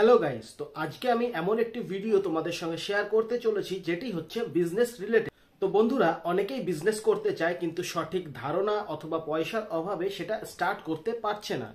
hello guys তো আজকে আমি এমন একটি ভিডিও তোমাদের সঙ্গে শেয়ার করতে চলেছি যেটি হচ্ছে বিজনেস রিলেটেড তো বন্ধুরা অনেকেই বিজনেস করতে চায় কিন্তু সঠিক ধারণা অথবা পয়সার অভাবে সেটা স্টার্ট করতে পারছে না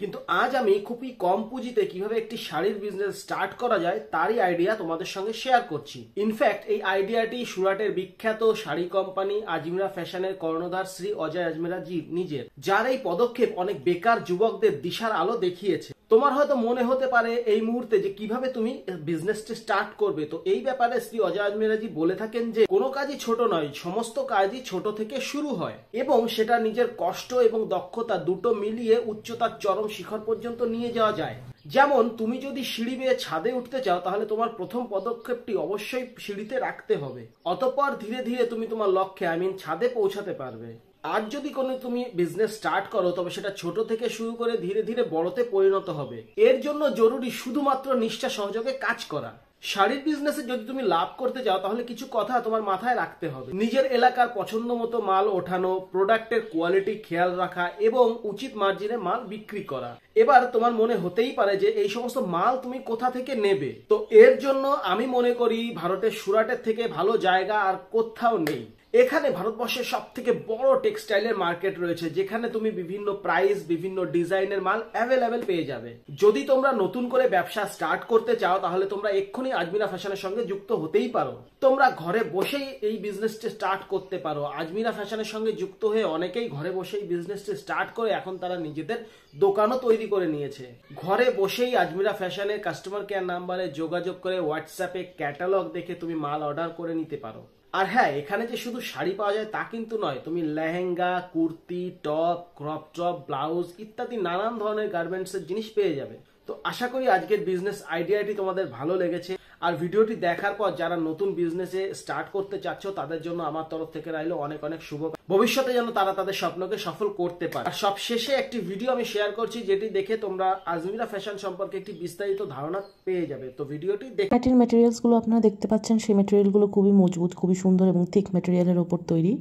কিন্তু আজ আমি খুবই কম পুঁজিতে কিভাবে একটি শাড়ির বিজনেস স্টার্ট করা যায় তারই আইডিয়া তোমাদের সঙ্গে শেয়ার করছি ইনফ্যাক্ট এই আইডিয়াটি সুরাটের বিখ্যাত শাড়ি কোম্পানি আজিমরা ফ্যাশনের কর্ণধার শ্রী অজয় আজমিরা জি নিজের যার এই পদক্ষেপ অনেক বেকার যুবকদের দিশার আলো দেখিয়েছে তোমার হয়তো মনে হতে পারে এই মুহূর্তে যে কিভাবে তুমি বিজনেসটি স্টার্ট করবে তো এই ব্যাপারে শ্রী অজয় আজমিরাজি বলে থাকেন যে কোনো কাজই ছোট নয় সমস্ত কাজই ছোট থেকে শুরু হয় এবং সেটা নিজের কষ্ট এবং দক্ষতা দুটো মিলিয়ে উচ্চতার চরম শিখর পর্যন্ত নিয়ে যাওয়া যায় যেমন তুমি যদি সিঁড়ি বেয়ে ছাদে উঠতে চাও তাহলে তোমার প্রথম পদক্ষেপটি অবশ্যই সিঁড়িতে রাখতে হবে অতপর ধীরে ধীরে তুমি তোমার লক্ষ্যে আই মিন ছাদে পৌঁছাতে পারবে আর যদি কোনো তুমি বিজনেস স্টার্ট করো তবে সেটা ছোট থেকে শুরু করে ধীরে ধীরে বড়তে পরিণত হবে এর জন্য জরুরি শুধুমাত্র নিষ্ঠা সহযোগে কাজ করা শাড়ির বিজনেসে যদি তুমি লাভ করতে চাও তাহলে কিছু কথা তোমার মাথায় রাখতে হবে নিজের এলাকার পছন্দ মতো মাল ওঠানো প্রোডাক্টের কোয়ালিটি খেয়াল রাখা এবং উচিত মার্জিনে মাল বিক্রি করা এবার তোমার মনে হতেই পারে যে এই সমস্ত মাল তুমি কোথা থেকে নেবে তো এর জন্য আমি মনে করি ভারতের সুরাটের থেকে ভালো জায়গা আর কোথাও নেই এখানে ভারতবর্ষের সব থেকে বড় টেক্সটাইলের মার্কেট রয়েছে যেখানে তুমি বিভিন্ন প্রাইস বিভিন্ন ডিজাইনের মাল অ্যাভেলেবেল পেয়ে যাবে যদি তোমরা নতুন করে ব্যবসা স্টার্ট করতে চাও তাহলে তোমরা এক্ষুনি আজমিরা ফ্যাশনের সঙ্গে যুক্ত হতেই পারো তোমরা ঘরে বসেই এই বিজনেসটি স্টার্ট করতে পারো আজমিরা ফ্যাশনের সঙ্গে যুক্ত হয়ে অনেকেই ঘরে বসেই বিজনেসটি স্টার্ট করে এখন তারা নিজেদের দোকানও তৈরি করে নিয়েছে ঘরে বসেই আজমিরা ফ্যাশনের কাস্টমার কেয়ার নাম্বারে যোগাযোগ করে হোয়াটসঅ্যাপে ক্যাটালগ দেখে তুমি মাল অর্ডার করে নিতে পারো আর হ্যাঁ এখানে যে শুধু শাড়ি পাওয়া যায় তা কিন্তু নয় তুমি lehenga kurti top crop top blouse ইত্যাদি নানান ধরনের গার্মেন্টসের জিনিস পেয়ে যাবে তো আশা করি আজকের বিজনেস আইডিয়াটি তোমাদের ভালো লেগেছে আর ভিডিওটি দেখার পর যারা নতুন বিজনেসে স্টার্ট করতে চাচ্ছ তাদের জন্য আমার তরফ থেকে রাইলো অনেক অনেক শুভ ভবিষ্যতে যেন তারা তাদের স্বপ্নকে সফল করতে পারে আর সব শেষে একটি ভিডিও আমি শেয়ার করছি যেটি দেখে তোমরা আজমিরা ফ্যাশন সম্পর্কে একটি বিস্তারিত ধারণা পেয়ে যাবে তো ভিডিওটি দেখে ম্যাটের ম্যাটেরিয়ালসগুলো আপনারা দেখতে পাচ্ছেন সেই ম্যাটেরিয়ালগুলো খুবই মজবুত খুবই সুন্দর এবং থিক ম্যাটেরিয়ালের ওপর তৈরি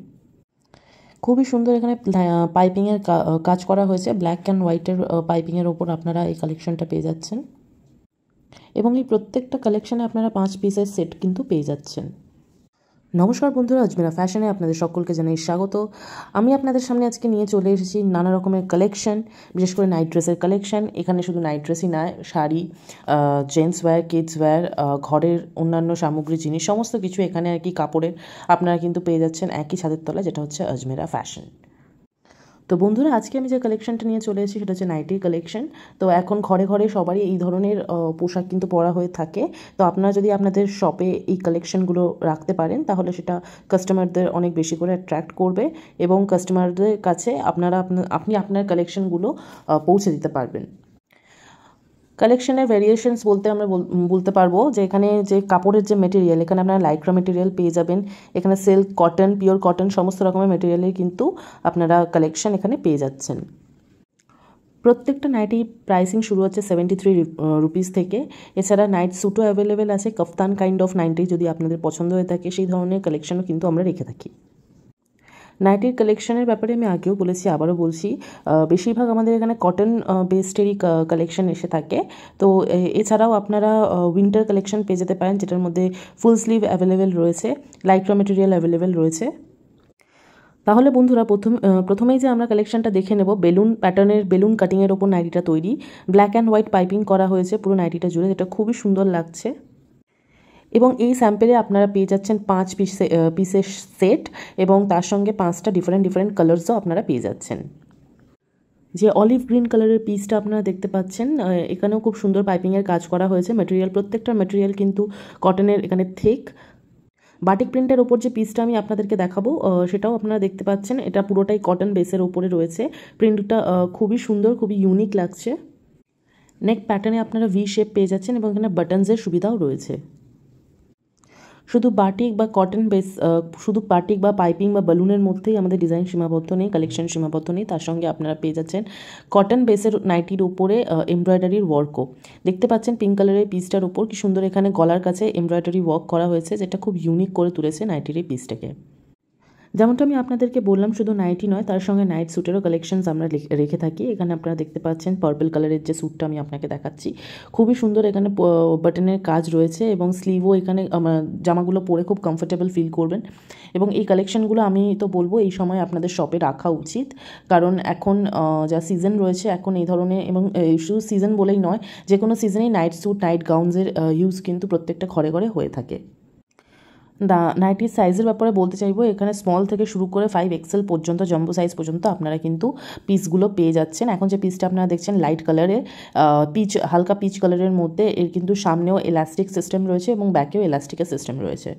খুবই সুন্দর এখানে পাইপিংয়ের কাজ করা হয়েছে ব্ল্যাক অ্যান্ড হোয়াইটের পাইপিংয়ের ওপর আপনারা এই কালেকশনটা পেয়ে যাচ্ছেন এবং এই প্রত্যেকটা কালেকশানে আপনারা পাঁচ পিসের সেট কিন্তু পেয়ে যাচ্ছেন নমস্কার বন্ধুরা আজমেরা ফ্যাশনে আপনাদের সকলকে জানাই স্বাগত আমি আপনাদের সামনে আজকে নিয়ে চলে এসেছি নানা রকমের কালেকশন বিশেষ করে নাইট ড্রেসের কালেকশন এখানে শুধু নাইট ড্রেসই নয় sari gents wear kids wear ঘরের অন্যান্য সামগ্রী জিনিস সমস্ত কিছু এখানে আর কি কাপড়ের আপনারা কিন্তু পেয়ে যাচ্ছেন একই ছাদের তলায় যেটা হচ্ছে আজমেরা ফ্যাশন তো বন্ধুরা আজকে আমি যে কালেকশনটা নিয়ে চলে এসেছি সেটা হচ্ছে নাইটির কালেকশন তো এখন ঘরে ঘরে সবারই এই ধরনের পোশাক কিন্তু পরা হয়ে থাকে তো আপনারা যদি আপনাদের শপে এই কালেকশনগুলো রাখতে পারেন তাহলে সেটা কাস্টমারদের অনেক বেশি করে অ্যাট্রাক্ট করবে এবং কাস্টমারদের কাছে আপনারা আপনি আপনার কালেকশনগুলো পৌঁছে দিতে পারবেন কালেকশনের ভেরিয়েশনস বলতে আমরা বলতে পারবো যে এখানে যে কাপড়ের যে মেটেরিয়াল এখানে আপনারা লাইক্রা মেটেরিয়াল পেয়ে যাবেন এখানে সিল্ক কটন পিওর কটন সমস্ত রকমের মেটেরিয়ালের কিন্তু আপনারা কালেকশন এখানে পেয়ে যাচ্ছেন প্রত্যেকটা নাইটি প্রাইসিং শুরু হচ্ছে সেভেন্টি থ্রি রুপিস থেকে এছাড়া নাইট স্যুটও অ্যাভেলেবেল আছে কফতান কাইন্ড অফ নাইনটি যদি আপনাদের পছন্দ হয়ে থাকে সেই ধরনের কালেকশনও কিন্তু আমরা রেখে থাকি নাইটির কালেকশনের ব্যাপারে আমি আগেও বলেছি আবারও বলছি বেশিরভাগ আমাদের এখানে কটন বেস্টেরই কালেকশন এসে থাকে তো এছাড়াও আপনারা উইন্টার কালেকশন পেয়ে যেতে পারেন যেটার মধ্যে ফুল স্লিভ অ্যাভেলেবেল রয়েছে লাইক্রো মেটেরিয়াল অ্যাভেলেবেল রয়েছে তাহলে বন্ধুরা প্রথম প্রথমেই যে আমরা কালেকশনটা দেখে নেব বেলুন প্যাটার্নের বেলুন কাটিংয়ের ওপর নাইটিটা তৈরি ব্ল্যাক অ্যান্ড হোয়াইট পাইপিং করা হয়েছে পুরো নাইটিটা জুড়ে যেটা খুবই সুন্দর লাগছে এবং এই স্যাম্পেলে আপনারা পেয়ে যাচ্ছেন পাঁচ পিসে পিসের সেট এবং তার সঙ্গে পাঁচটা ডিফারেন্ট ডিফারেন্ট কালার্সও আপনারা পেয়ে যাচ্ছেন যে অলিভ গ্রিন কালারের পিসটা আপনারা দেখতে পাচ্ছেন এখানেও খুব সুন্দর পাইপিংয়ের কাজ করা হয়েছে মেটেরিয়াল প্রত্যেকটা মেটেরিয়াল কিন্তু কটনের এখানে থেক বাটিক প্রিন্টের ওপর যে পিসটা আমি আপনাদেরকে দেখাবো সেটাও আপনারা দেখতে পাচ্ছেন এটা পুরোটাই কটন বেসের ওপরে রয়েছে প্রিন্টটা খুবই সুন্দর খুবই ইউনিক লাগছে নেক প্যাটার্নে আপনারা ভি শেপ পেয়ে যাচ্ছেন এবং এখানে বাটনসের সুবিধাও রয়েছে শুধু বাটিক বা কটন বেস শুধু বাটিক বা পাইপিং বা বেলুনের মধ্যেই আমাদের ডিজাইন সীমাবদ্ধ নেই কালেকশন সীমাবদ্ধ নেই তার সঙ্গে আপনারা পেয়ে যাচ্ছেন কটন বেসের নাইটির উপরে এমব্রয়ডারির ওয়ার্কও দেখতে পাচ্ছেন পিঙ্ক কালারের পিসটার উপর কি সুন্দর এখানে গলার কাছে এমব্রয়ডারি ওয়ার্ক করা হয়েছে যেটা খুব ইউনিক করে তুলেছে নাইটির এই পিসটাকে যেমনটা আমি আপনাদেরকে বললাম শুধু নাইটি নয় তার সঙ্গে নাইট স্যুটেরও কালেকশনস আমরা রেখে থাকি এখানে আপনারা দেখতে পাচ্ছেন পার্পল কালারের যে স্যুটটা আমি আপনাকে দেখাচ্ছি খুবই সুন্দর এখানে বাটনের কাজ রয়েছে এবং স্লিভও এখানে জামাগুলো পরে খুব কমফোর্টেবল ফিল করবেন এবং এই কালেকশনগুলো আমি তো বলবো এই সময় আপনাদের শপে রাখা উচিত কারণ এখন যা সিজন রয়েছে এখন এই ধরনের এবং শুধু সিজন বলেই নয় যে কোনো সিজনেই নাইট স্যুট নাইট গাউন্সের ইউজ কিন্তু প্রত্যেকটা ঘরে ঘরে হয়ে থাকে দা নাইটির সাইজের ব্যাপারে বলতে চাইবো এখানে স্মল থেকে শুরু করে ফাইভ এক্সেল পর্যন্ত জম্বো সাইজ পর্যন্ত আপনারা কিন্তু পিসগুলো পেয়ে যাচ্ছেন এখন যে পিসটা আপনারা দেখছেন লাইট কালারের পিচ হালকা পিচ কালারের মধ্যে এর কিন্তু সামনেও এলাস্টিক সিস্টেম রয়েছে এবং ব্যাকেও এলাস্টিকের সিস্টেম রয়েছে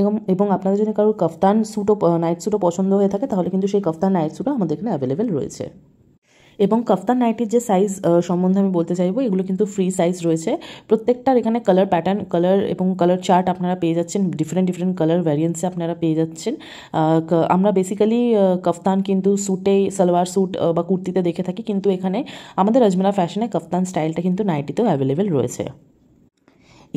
এবং এবং আপনাদের যদি কারোর কফতান স্যুটও নাইট স্যুটও পছন্দ হয়ে থাকে তাহলে কিন্তু সেই কফতান নাইট স্যুটও আমাদের এখানে অ্যাভেলেবেল রয়েছে এবং কফতান নাইটির যে সাইজ সম্বন্ধে আমি বলতে চাইবো এগুলো কিন্তু ফ্রি সাইজ রয়েছে প্রত্যেকটার এখানে কালার প্যাটার্ন কালার এবং কালার চার্ট আপনারা পেয়ে যাচ্ছেন ডিফারেন্ট ডিফারেন্ট কালার ভ্যারিয়েন্টসে আপনারা পেয়ে যাচ্ছেন আমরা বেসিক্যালি কফতান কিন্তু স্যুটে সালোয়ার স্যুট বা কুর্তিতে দেখে থাকি কিন্তু এখানে আমাদের আজমেরা ফ্যাশনে কফতান স্টাইলটা কিন্তু নাইটিতেও অ্যাভেলেবেল রয়েছে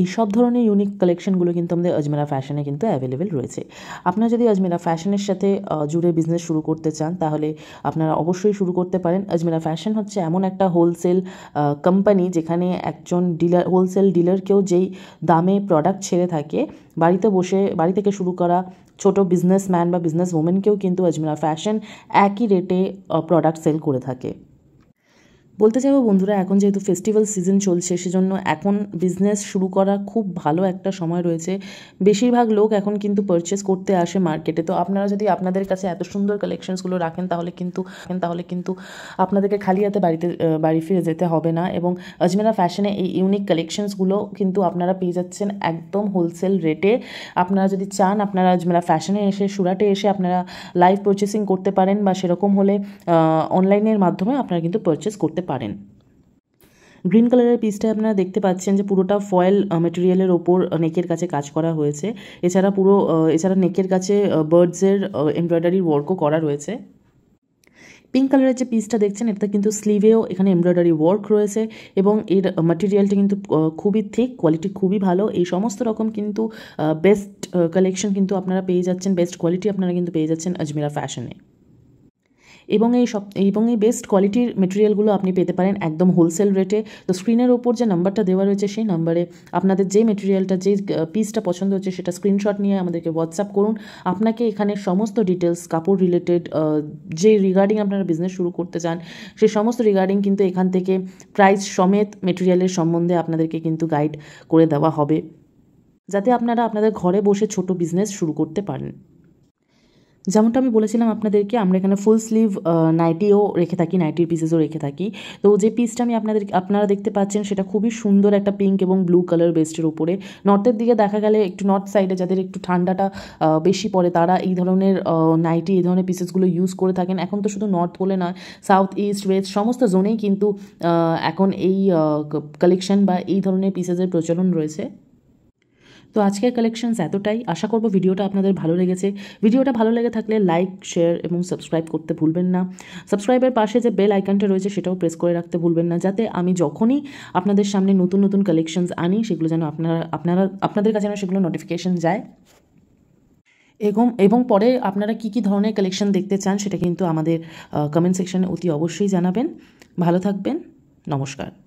এই সব ধরনের ইউনিক কালেকশনগুলো কিন্তু আমাদের আজমেরা ফ্যাশনে কিন্তু অ্যাভেলেবেল রয়েছে আপনারা যদি আজমেরা ফ্যাশনের সাথে জুড়ে বিজনেস শুরু করতে চান তাহলে আপনারা অবশ্যই শুরু করতে পারেন আজমেরা ফ্যাশন হচ্ছে এমন একটা হোলসেল কোম্পানি যেখানে একজন ডিলার হোলসেল ডিলারকেও যেই দামে প্রোডাক্ট ছেড়ে থাকে বাড়িতে বসে বাড়ি থেকে শুরু করা ছোট বিজনেসম্যান বা বিজনেস ওমেনকেও কিন্তু আজমেরা ফ্যাশন একই রেটে প্রোডাক্ট সেল করে থাকে বলতে চাইবো বন্ধুরা এখন যেহেতু ফেস্টিভ্যাল সিজন চলছে সেজন্য এখন বিজনেস শুরু করা খুব ভালো একটা সময় রয়েছে বেশিরভাগ লোক এখন কিন্তু পারচেস করতে আসে মার্কেটে তো আপনারা যদি আপনাদের কাছে এত সুন্দর কালেকশনসগুলো রাখেন তাহলে কিন্তু তাহলে কিন্তু আপনাদেরকে খালি হাতে বাড়িতে বাড়ি ফিরে যেতে হবে না এবং আজমেরা ফ্যাশনে এই ইউনিক কালেকশনসগুলো কিন্তু আপনারা পেয়ে যাচ্ছেন একদম হোলসেল রেটে আপনারা যদি চান আপনারা আজমেরা ফ্যাশনে এসে সুরাটে এসে আপনারা লাইভ পারচেসিং করতে পারেন বা সেরকম হলে অনলাইনের মাধ্যমে আপনারা কিন্তু পারচেস করতে পারেন গ্রিন কালারের পিসটায় আপনারা দেখতে পাচ্ছেন যে পুরোটা ফয়েল মেটেরিয়ালের ওপর নেকের কাছে কাজ করা হয়েছে এছাড়া পুরো এছাড়া নেকের কাছে বার্ডসের এমব্রয়ডারির ওয়ার্কও করা রয়েছে পিঙ্ক কালারের যে পিসটা দেখছেন এটা কিন্তু স্লিভেও এখানে এমব্রয়ডারি ওয়ার্ক রয়েছে এবং এর ম্যাটেরিয়ালটা কিন্তু খুবই থিক কোয়ালিটি খুবই ভালো এই সমস্ত রকম কিন্তু বেস্ট কালেকশন কিন্তু আপনারা পেয়ে যাচ্ছেন বেস্ট কোয়ালিটি আপনারা কিন্তু পেয়ে যাচ্ছেন আজমিরা ফ্যাশনে এবং এই সব এবং এই বেস্ট কোয়ালিটির মেটেরিয়ালগুলো আপনি পেতে পারেন একদম হোলসেল রেটে তো স্ক্রিনের ওপর যে নাম্বারটা দেওয়া রয়েছে সেই নাম্বারে আপনাদের যে মেটেরিয়ালটা যে পিসটা পছন্দ হচ্ছে সেটা স্ক্রিনশট নিয়ে আমাদেরকে হোয়াটসঅ্যাপ করুন আপনাকে এখানে সমস্ত ডিটেলস কাপড় রিলেটেড যে রিগার্ডিং আপনারা বিজনেস শুরু করতে চান সেই সমস্ত রিগার্ডিং কিন্তু এখান থেকে প্রাইস সমেত মেটেরিয়ালের সম্বন্ধে আপনাদেরকে কিন্তু গাইড করে দেওয়া হবে যাতে আপনারা আপনাদের ঘরে বসে ছোট বিজনেস শুরু করতে পারেন যেমনটা আমি বলেছিলাম আপনাদেরকে আমরা এখানে ফুল স্লিভ নাইটিও রেখে থাকি নাইটির পিসেসও রেখে থাকি তো যে পিসটা আমি আপনাদের আপনারা দেখতে পাচ্ছেন সেটা খুবই সুন্দর একটা পিঙ্ক এবং ব্লু কালার বেস্টের উপরে নর্থের দিকে দেখা গেলে একটু নর্থ সাইডে যাদের একটু ঠান্ডাটা বেশি পড়ে তারা এই ধরনের নাইটি এই ধরনের পিসেসগুলো ইউজ করে থাকেন এখন তো শুধু নর্থ বলে নয় সাউথ ইস্ট ওয়েস্ট সমস্ত জোনেই কিন্তু এখন এই কালেকশন বা এই ধরনের পিসেসের প্রচলন রয়েছে তো আজকের কালেকশনস এতটাই আশা করব ভিডিওটা আপনাদের ভালো লেগেছে ভিডিওটা ভালো লেগে থাকলে লাইক শেয়ার এবং সাবস্ক্রাইব করতে ভুলবেন না সাবস্ক্রাইবের পাশে যে বেল আইকনটা রয়েছে সেটাও প্রেস করে রাখতে ভুলবেন না যাতে আমি যখনই আপনাদের সামনে নতুন নতুন কালেকশনস আনি সেগুলো যেন আপনারা আপনারা আপনাদের কাছে যেন সেগুলো নোটিফিকেশন যায় এবং এবং পরে আপনারা কি কি ধরনের কালেকশন দেখতে চান সেটা কিন্তু আমাদের কমেন্ট সেকশানে অতি অবশ্যই জানাবেন ভালো থাকবেন নমস্কার